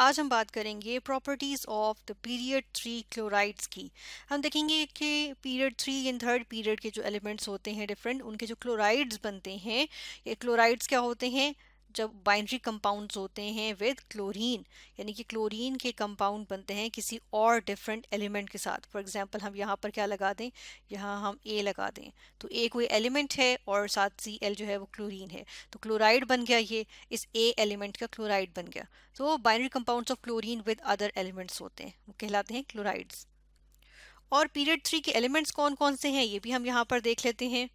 आज हम बात करेंगे properties of the period three chlorides की हम देखेंगे कि period three in third period के जो एलिमेंट्स होते हैं डिफरेंट उनके जो क्लोराइड्स बनते हैं ये क्लोराइड्स क्या होते हैं जब बाइनरी कंपाउंड्स होते हैं विद क्लोरीन यानी कि क्लोरीन के कंपाउंड बनते हैं किसी और डिफरेंट एलिमेंट के साथ फॉर एग्जांपल हम यहाँ पर क्या लगा दें यहाँ हम ए लगा दें तो ए कोई एलिमेंट है और साथ सी एल जो है वो क्लोरीन है तो क्लोराइड बन गया ये इस ए एलिमेंट का क्लोराइड बन गया तो binary compound of chlorine with other elements होते हैं वो कहलाते हैं क्लोराइड्स और पीरियड थ्री के एलिमेंट्स कौन कौन से हैं ये भी हम यहाँ पर देख लेते हैं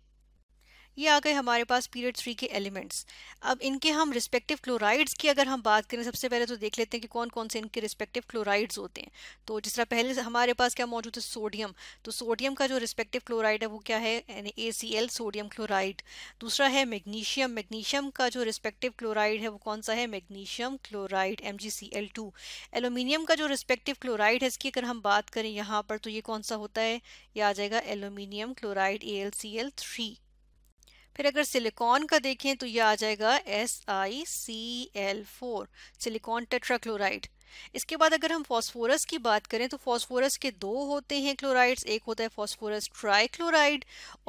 ये आ गए हमारे पास पीरियड थ्री के एलिमेंट्स अब इनके हम रिस्पेक्टिव क्लोराइड्स की अगर हम बात करें सबसे पहले तो देख लेते हैं कि कौन कौन से इनके रिस्पेक्टिव क्लोराइड्स होते हैं तो जिस तरह पहले हमारे पास क्या मौजूद है सोडियम तो सोडियम का जो रिस्पेक्टिव क्लोराइड है वो क्या है सी ए सोडियम क्लोराइड दूसरा है मैग्नीशियम मैग्नीशियम का जो रिस्पेक्टिव क्लोराइड है वो कौन सा है मैग्नीशियम क्लोराइड एम एलोमिनियम का जो रिस्पेक्टिव क्लोराइड है इसकी अगर हम बात करें यहाँ पर तो ये कौन सा होता है ये आ जाएगा aluminium chloride A L C L three फिर अगर सिलिकॉन का देखें तो यह आ जाएगा S I C L four silicon tetrachloride इसके बाद अगर हम फास्फोरस की बात करें तो फास्फोरस के दो होते हैं क्लोराइड्स एक होता है फास्फोरस ट्राइक्लोराइड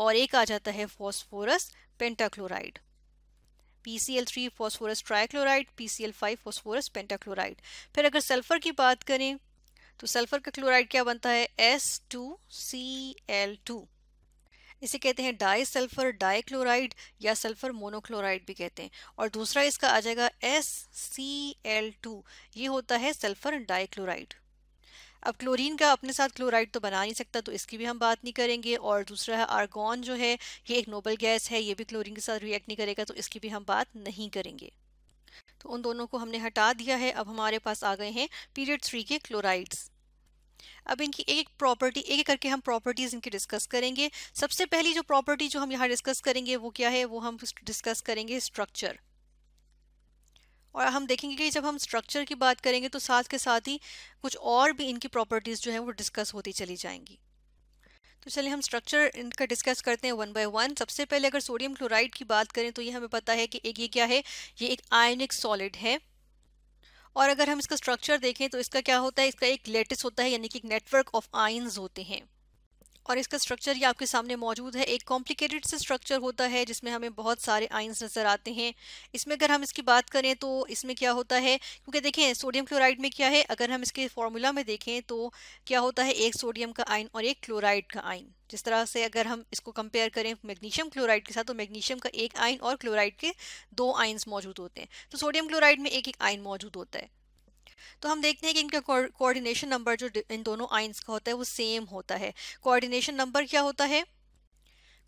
और एक आ जाता है phosphorus pentachloride PCl3 phosphorus trichloride PCl5 phosphorus pentachloride फिर अगर सल्फर की बात करें तो सल्फर का क्लोराइड क्या बनता है S2Cl2 इसे कहते हैं डाई सल्फर डाईक्लोराइड या सल्फर मोनोक्लोराइड भी कहते हैं और दूसरा इसका आ जाएगा एस सी एल टू ये होता है सल्फर डाईक्लोराइड अब क्लोरीन का अपने साथ क्लोराइड तो बना नहीं सकता तो इसकी भी हम बात नहीं करेंगे और दूसरा है आर्गोन जो है ये एक नोबल गैस है ये भी क्लोरीन के साथ रिएक्ट नहीं करेगा तो इसकी भी हम बात नहीं करेंगे तो उन दोनों को हमने हटा दिया है अब हमारे पास आ गए हैं पीरियड थ्री के क्लोराइड्स अब इनकी एक एक प्रॉपर्टी एक एक करके हम प्रॉपर्टीज़ इनकी डिस्कस करेंगे सबसे पहली जो प्रॉपर्टी जो हम यहाँ डिस्कस करेंगे वो क्या है वो हम डिस्कस करेंगे स्ट्रक्चर और हम देखेंगे कि जब हम स्ट्रक्चर की बात करेंगे तो साथ के साथ ही कुछ और भी इनकी प्रॉपर्टीज़ जो है वो डिस्कस होती चली जाएंगी तो चलिए हम स्ट्रक्चर इनका डिस्कस करते हैं वन बाय वन सबसे पहले अगर सोडियम क्लोराइड की बात करें तो ये हमें पता है कि एक ये क्या है ये एक आयनिक सॉलिड है और अगर हम इसका स्ट्रक्चर देखें तो इसका क्या होता है इसका एक लेटिस होता है यानी कि एक नेटवर्क ऑफ आइंस होते हैं और इसका स्ट्रक्चर ये आपके सामने मौजूद है एक कॉम्प्लिकेटेड से स्ट्रक्चर होता है जिसमें हमें बहुत सारे आइंस नज़र आते हैं इसमें अगर हम इसकी बात करें तो इसमें क्या होता है क्योंकि देखें सोडियम क्लोराइड में क्या है अगर हम इसके फॉर्मूला में देखें तो क्या होता है एक सोडियम का आइन और एक क्लोराइड का आइन जिस तरह से अगर हम इसको कंपेयर करें मैग्नीशियम क्लोराइड के साथ तो मैग्नीशियम का एक आयन और क्लोराइड के दो आयन्स मौजूद होते हैं तो सोडियम क्लोराइड में एक एक आयन मौजूद होता है तो हम देखते हैं कि इनका कोऑर्डिनेशन नंबर जो इन दोनों आइंस का होता है वो सेम होता है कोऑर्डिनेशन नंबर क्या होता है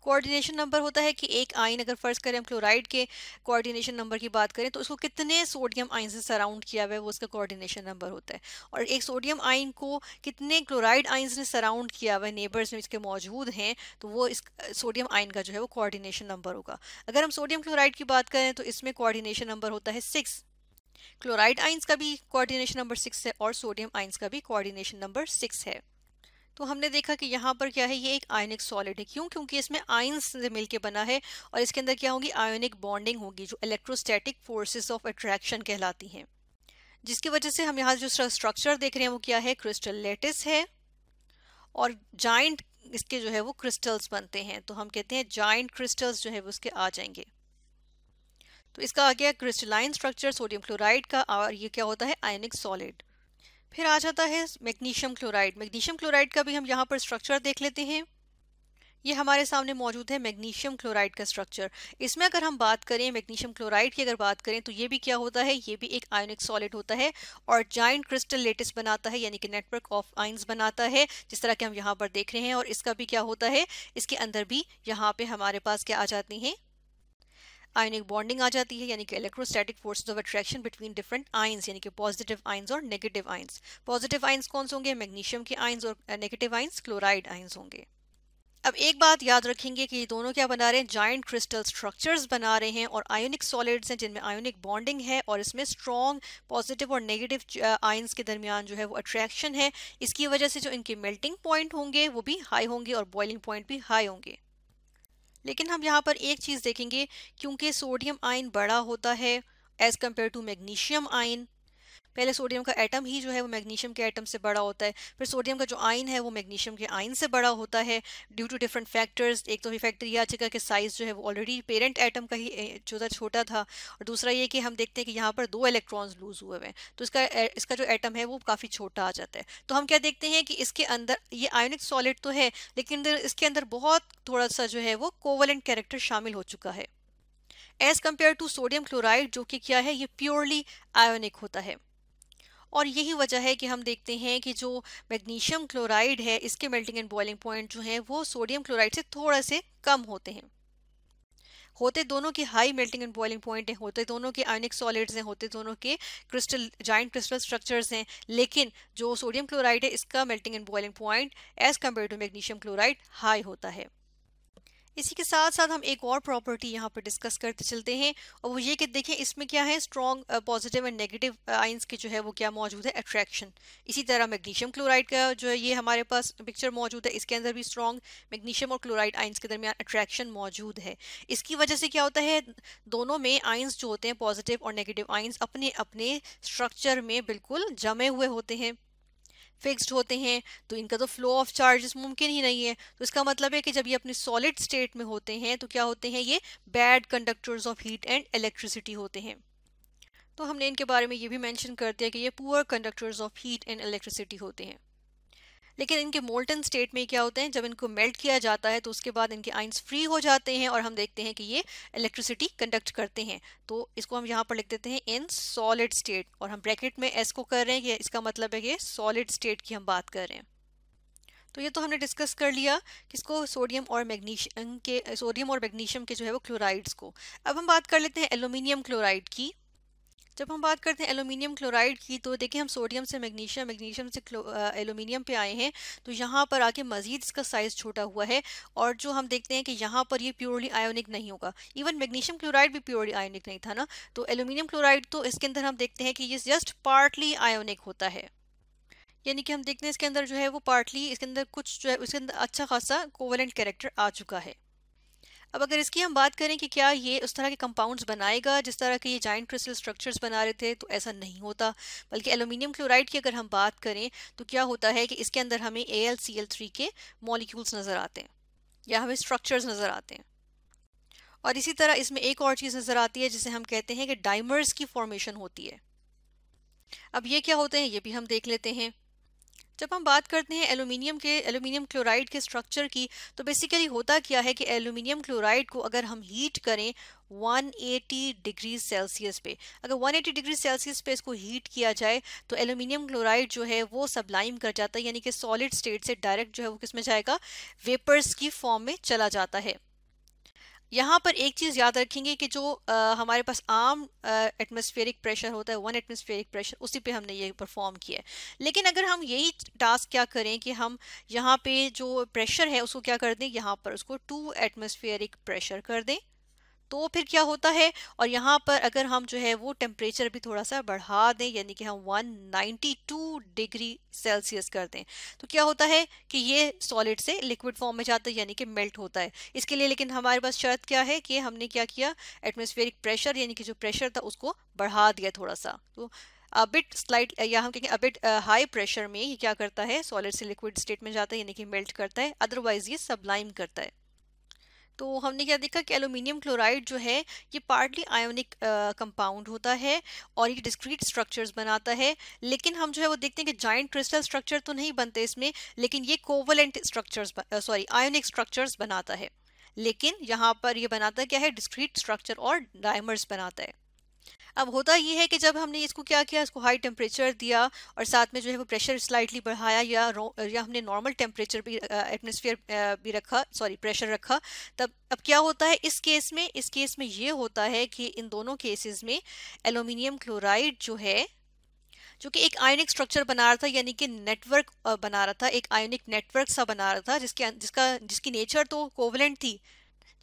कोऑर्डिनेशन नंबर होता है कि एक आइन अगर फर्ज करें हम क्लोराइड के कोऑर्डिनेशन नंबर की बात करें तो उसको कितने सोडियम आइन से सराउंड किया हुआ है वो उसका कोऑर्डिनेशन नंबर होता है और एक सोडियम आइन को कितने क्लोराइड आइन्स ने सराउंड किया हुआ है नेबर्स में इसके मौजूद हैं तो वो इस सोडियम आइन का जो है वो कोऑर्डिनेशन नंबर होगा अगर हम सोडियम क्लोराइड की बात करें तो इसमें कोऑर्डिनेशन नंबर होता है सिक्स क्लोराइड आइंस का भी कोऑर्डिनेशन नंबर सिक्स है और सोडियम आइंस का भी कोऑर्डिनेशन नंबर सिक्स है तो हमने देखा कि यहाँ पर क्या है ये एक आयोनिक सॉलिड है क्यों क्योंकि इसमें आइंस से मिलके बना है और इसके अंदर क्या होगी आयोनिक बॉन्डिंग होगी जो इलेक्ट्रोस्टैटिक फोर्सेस ऑफ अट्रैक्शन कहलाती हैं जिसकी वजह से हम यहाँ जो स्ट्रक्चर देख रहे हैं वो क्या है क्रिस्टल लेटिस है और जाइंट इसके जो है वो क्रिस्टल्स बनते हैं तो हम कहते हैं जाइंट क्रिस्टल्स जो है वो उसके आ जाएंगे तो इसका आ गया क्रिस्टलाइन स्ट्रक्चर सोडियम क्लोराइड का और ये क्या होता है आयनिक सॉलिड फिर आ जाता है मैग्नीशियम क्लोराइड मैग्नीशियम क्लोराइड का भी हम यहाँ पर स्ट्रक्चर देख लेते हैं ये हमारे सामने मौजूद है मैग्नीशियम क्लोराइड का स्ट्रक्चर इसमें अगर हम बात करें मैग्नीशियम क्लोराइड की अगर बात करें तो ये भी क्या होता है ये भी एक आयोनिक सॉलिड होता है और जाइंट क्रिस्टल लेटेस्ट बनाता है यानी कि नेटवर्क ऑफ आइंस बनाता है जिस तरह के हम यहाँ पर देख रहे हैं और इसका भी क्या होता है इसके अंदर भी यहाँ पे हमारे पास क्या आ जाती हैं आयनिक बॉन्डिंग आ जाती है यानी कि electrostatic forces of attraction between different ions यानी कि पॉजिटिव आइंस और नेगेटिव आइंस पॉजिटिव आइंस कौन से होंगे मैग्नीशियम के आइंस और नेगेटिव आइंस क्लोराइड आइंस होंगे अब एक बात याद रखेंगे कि ये दोनों क्या बना रहे हैं जॉइंट क्रिस्टल स्ट्रक्चर्स बना रहे हैं और आयोनिक सॉलिड्स हैं जिनमें आयोनिक बॉन्डिंग है और इसमें स्ट्रॉन्ग पॉजिटिव और नेगेटिव आयंस के दरमियान जो है वो अट्रैक्शन है इसकी वजह से जो इनके मेल्टिंग पॉइंट होंगे वो भी हाई होंगे और बॉइलिंग पॉइंट भी हाई होंगे लेकिन हम यहाँ पर एक चीज़ देखेंगे क्योंकि सोडियम आयन बड़ा होता है as compared to magnesium ion पहले सोडियम का एटम ही जो है वो मैग्नीशियम के एटम से बड़ा होता है फिर सोडियम का जो आयन है वो मैग्नीशियम के आयन से बड़ा होता है ड्यू टू डिफरेंट फैक्टर्स एक तो ये फैक्टर ये आ चुका कि साइज़ जो है वो ऑलरेडी पेरेंट एटम का ही छोटा छोटा था और दूसरा ये कि हम देखते हैं कि यहाँ पर दो इलेक्ट्रॉन्स लूज हुए हैं तो इसका इसका जो एटम है वो काफ़ी छोटा आ जाता है तो हम क्या देखते हैं कि इसके अंदर ये आयोनिक सॉलिड तो है लेकिन इसके अंदर बहुत थोड़ा सा जो है वो कोवलेंट कैरेक्टर शामिल हो चुका है as compared to sodium chloride जो कि क्या है ये प्योरली आयोनिक होता है और यही वजह है कि हम देखते हैं कि जो मैग्नीशियम क्लोराइड है इसके मेल्टिंग एंड बॉइलिंग पॉइंट जो है वो सोडियम क्लोराइड से थोड़ा से कम होते हैं होते दोनों के high melting and boiling point हैं होते दोनों के आयोनिक सॉलिड्स हैं होते दोनों के क्रिस्टल जॉइंट क्रिस्टल स्ट्रक्चर्स हैं लेकिन जो सोडियम क्लोराइड है इसका melting and boiling point as compared to magnesium chloride high होता है इसी के साथ साथ हम एक और प्रॉपर्टी यहाँ पर डिस्कस करते चलते हैं और वो ये कि देखें इसमें क्या है strong positive and negative ions के जो है वो क्या मौजूद है अट्रैक्शन इसी तरह मैग्नीशियम क्लोराइड का जो है ये हमारे पास पिक्चर मौजूद है इसके अंदर भी स्ट्रॉन्ग मैग्नीशियम और क्लोराइड आइंस के दरमियान अट्रैक्शन मौजूद है इसकी वजह से क्या होता है दोनों में आइंस जो होते हैं पॉजिटिव और नेगेटिव आइंस अपने अपने स्ट्रक्चर में बिल्कुल जमे हुए होते हैं फिक्स्ड होते हैं तो इनका तो फ्लो ऑफ चार्जेस मुमकिन ही नहीं है तो इसका मतलब है कि जब ये अपने सॉलिड स्टेट में होते हैं तो क्या होते हैं ये bad conductors of heat and electricity होते हैं तो हमने इनके बारे में ये भी मैंशन कर दिया कि ये poor conductors of heat and electricity होते हैं लेकिन इनके मोल्टन स्टेट में क्या होते हैं जब इनको मेल्ट किया जाता है तो उसके बाद इनके आइंस फ्री हो जाते हैं और हम देखते हैं कि ये इलेक्ट्रिसिटी कंडक्ट करते हैं तो इसको हम यहाँ पर लिख देते हैं इन सॉलिड स्टेट और हम ब्रैकेट में एस को कर रहे हैं कि इसका मतलब है कि सॉलिड स्टेट की हम बात कर रहे हैं तो ये तो हमने डिस्कस कर लिया किसको सोडियम और मैग्नीशियम के सोडियम और मैग्नीशियम के जो है वो क्लोराइड्स को अब हम बात कर लेते हैं एल्यूमिनियम क्लोराइड की जब हम बात करते हैं एलुमिनियम क्लोराइड की तो देखिए हम सोडियम से मैग्नीशियम मैग्नीशियम से एलुमिनियम पे आए हैं तो यहाँ पर आके मजीद इसका साइज़ छोटा हुआ है और जो हम देखते हैं कि यहाँ पर ये प्योरली आयोनिक नहीं होगा इवन मैग्नीशियम क्लोराइड भी प्योरली आयोनिक नहीं था ना तो एलुमिनियम क्लोराइड तो इसके अंदर हम देखते हैं कि ये जस्ट पार्टली आयोनिक होता है यानी कि हम देखते हैं इसके अंदर जो है वो पार्टली इसके अंदर कुछ जो है उसके अंदर अच्छा खासा कोवलेंट कैरेक्टर आ चुका है अब अगर इसकी हम बात करें कि क्या ये उस तरह के कंपाउंड्स बनाएगा जिस तरह के ये जॉइंट क्रिस्टल स्ट्रक्चर्स बना रहे थे तो ऐसा नहीं होता बल्कि एलुमिनियम क्लोराइड की अगर हम बात करें तो क्या होता है कि इसके अंदर हमें A L C L three के मॉलिक्यूल्स नज़र आते हैं या हमें स्ट्रक्चर्स नज़र आते हैं और इसी तरह इसमें एक और चीज़ नज़र आती है जिसे हम कहते हैं कि डाइमर्स की फॉर्मेशन होती है अब ये क्या होते हैं ये भी हम देख लेते हैं जब हम बात करते हैं एलुमिनियम के एलुमिनियम क्लोराइड के स्ट्रक्चर की तो बेसिकली होता क्या है कि एलुमिनियम क्लोराइड को अगर हम हीट करें 180 डिग्री सेल्सियस पे अगर 180 डिग्री सेल्सियस पे इसको हीट किया जाए तो एलुमिनियम क्लोराइड जो है वो सबलाइम कर जाता है यानी कि सॉलिड स्टेट से डायरेक्ट जो है वो किस में जाएगा वेपर्स की फॉर्म में चला जाता है यहाँ पर एक चीज़ याद रखेंगे कि जो आ, हमारे पास आम एटमोसफेरिक प्रेशर होता है वन एटमोस्फेरिक प्रेशर उसी पे हमने ये परफॉर्म किया है लेकिन अगर हम यही टास्क क्या करें कि हम यहाँ पे जो प्रेशर है उसको क्या कर दें यहाँ पर उसको टू एटमोस्फेयरिक प्रेशर कर दें तो फिर क्या होता है और यहाँ पर अगर हम जो है वो टेम्परेचर भी थोड़ा सा बढ़ा दें यानी कि हम 192 डिग्री सेल्सियस कर दें तो क्या होता है कि ये सॉलिड से लिक्विड फॉर्म में जाता है यानी कि मेल्ट होता है इसके लिए लेकिन हमारे पास शर्त क्या है कि हमने क्या किया एटमोस्फेरिक प्रेशर यानी कि जो प्रेशर था उसको बढ़ा दिया थोड़ा सा तो अबिट स्लाइड या हम कहेंगे अबिट हाई प्रेशर में ये क्या करता है सॉलिड से लिक्विड स्टेट में जाता है यानी कि मेल्ट करता है अदरवाइज ये सब्लाइम करता है तो हमने क्या देखा कि एलुमिनियम क्लोराइड जो है ये पार्टली आयोनिक कंपाउंड होता है और ये डिस्क्रीट स्ट्रक्चर्स बनाता है लेकिन हम जो है वो देखते हैं कि जॉइंट क्रिस्टल स्ट्रक्चर तो नहीं बनते इसमें लेकिन ये covalent structures sorry ionic structures बनाता है लेकिन यहाँ पर ये बनाता क्या है डिस्क्रीट स्ट्रक्चर और डायमर्स बनाता है अब होता ये है कि जब हमने इसको क्या किया इसको हाई टेम्परेचर दिया और साथ में जो है वो प्रेशर स्लाइटली बढ़ाया या या हमने नॉर्मल टेम्परेचर भी एटमोसफियर भी रखा सॉरी प्रेशर रखा तब अब क्या होता है इस केस में इस केस में ये होता है कि इन दोनों केसेस में एलोमिनियम क्लोराइड जो है जो कि एक आयनिक स्ट्रक्चर बना रहा था यानी कि नेटवर्क बना रहा था एक आयनिक नेटवर्क सा बना रहा था जिसके जिसका जिसकी नेचर तो कोवलेंट थी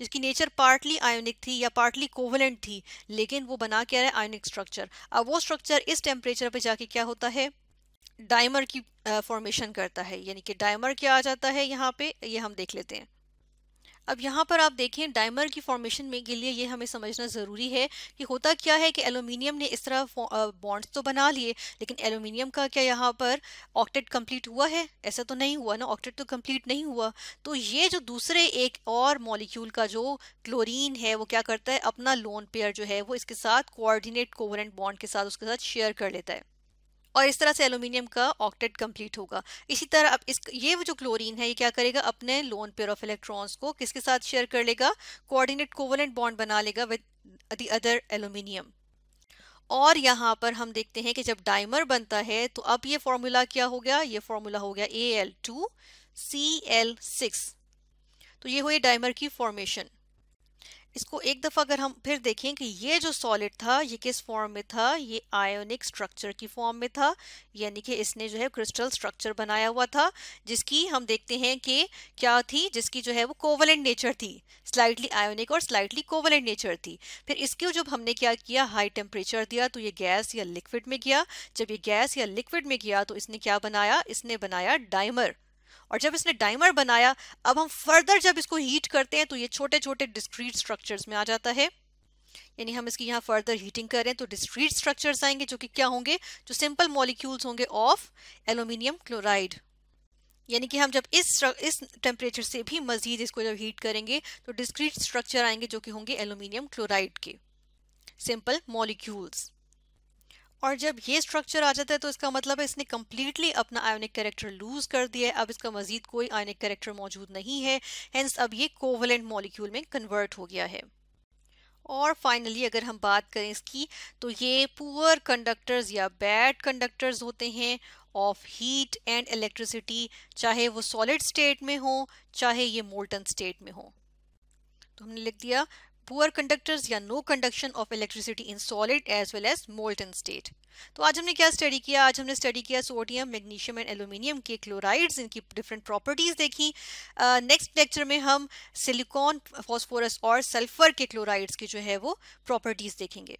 जिसकी नेचर पार्टली आयोनिक थी या पार्टली कोवलेंट थी लेकिन वो बना क्या है आयोनिक स्ट्रक्चर अब वो स्ट्रक्चर इस टेम्परेचर पे जाके क्या होता है डायमर की फॉर्मेशन करता है यानी कि डायमर क्या आ जाता है यहाँ पे ये यह हम देख लेते हैं अब यहाँ पर आप देखें डाइमर की फॉर्मेशन में के लिए ये हमें समझना ज़रूरी है कि होता क्या है कि एलुमिनियम ने इस तरह बॉन्ड्स तो बना लिए लेकिन एलुमिनियम का क्या यहाँ पर ऑक्टेट कंप्लीट हुआ है ऐसा तो नहीं हुआ ना ऑक्टेट तो कंप्लीट नहीं हुआ तो ये जो दूसरे एक और मॉलिक्यूल का जो क्लोरीन है वो क्या करता है अपना लोन पेयर जो है वो इसके साथ कोऑर्डिनेट कोवरेंट बॉन्ड के साथ उसके साथ शेयर कर लेता है और इस तरह से एलुमिनियम का ऑक्टेट कंप्लीट होगा इसी तरह अब इस ये जो क्लोरीन है ये क्या करेगा अपने लोन पेयर ऑफ इलेक्ट्रॉन्स को किसके साथ शेयर कर लेगा कोऑर्डिनेट कोवलेंट बॉन्ड बना लेगा विद द अदर एलुमिनियम और यहाँ पर हम देखते हैं कि जब डाइमर बनता है तो अब ये फॉर्मूला क्या हो गया ये फॉर्मूला हो गया A L two C L six तो ये हुई डाइमर की फॉर्मेशन इसको एक दफ़ा अगर हम फिर देखें कि ये जो सॉलिड था ये किस फॉर्म में था ये आयोनिक स्ट्रक्चर की फॉर्म में था यानी कि इसने जो है क्रिस्टल स्ट्रक्चर बनाया हुआ था जिसकी हम देखते हैं कि क्या थी जिसकी जो है वो कोवलेंट नेचर थी स्लाइटली आयोनिक और स्लाइटली कोवलेंट नेचर थी फिर इसको जब हमने क्या किया हाई टेम्परेचर दिया तो ये गैस या लिक्विड में गया जब ये गैस या लिक्विड में गया तो इसने क्या बनाया इसने बनाया डायमर और जब इसने डाइमर बनाया अब हम फर्दर जब इसको हीट करते हैं तो ये छोटे छोटे डिस्क्रीट स्ट्रक्चर्स में आ जाता है यानी हम इसकी यहाँ फर्दर हीटिंग करें तो डिस्क्रीट स्ट्रक्चर्स आएंगे जो कि क्या होंगे जो सिंपल मॉलिक्यूल्स होंगे ऑफ एलुमिनियम क्लोराइड यानी कि हम जब इस इस टेम्परेचर से भी मजीद इसको जब हीट करेंगे तो डिस्क्रीट स्ट्रक्चर आएंगे जो कि होंगे एलुमिनियम क्लोराइड के सिंपल मॉलिक्यूल्स और जब ये स्ट्रक्चर आ जाता है तो इसका मतलब है इसने कम्प्लीटली अपना आयोनिक करेक्टर लूज कर दिया है अब इसका मजीद कोई आयोनिक करेक्टर मौजूद नहीं है हेंस अब ये कोवलेंट मॉलिक्यूल में कन्वर्ट हो गया है और फाइनली अगर हम बात करें इसकी तो ये पुअर कंडक्टर्स या बैड कंडक्टर्स होते हैं ऑफ हीट एंड इलेक्ट्रिसिटी चाहे वो सॉलिड स्टेट में हो चाहे ये मोल्टन स्टेट में हो तो हमने लिख दिया पुअर कंडक्टर्स या no conduction of electricity in solid as well as molten state तो आज हमने क्या स्टडी किया आज हमने स्टडी किया सोडियम मैग्नीशियम एंड एल्यूमिनियम के क्लोराइड्स इनकी डिफरेंट प्रॉपर्टीज देखी नेक्स्ट uh, लेक्चर में हम सिलिकॉन फॉस्फोरस और सल्फर के क्लोराइड्स की जो है वो प्रॉपर्टीज देखेंगे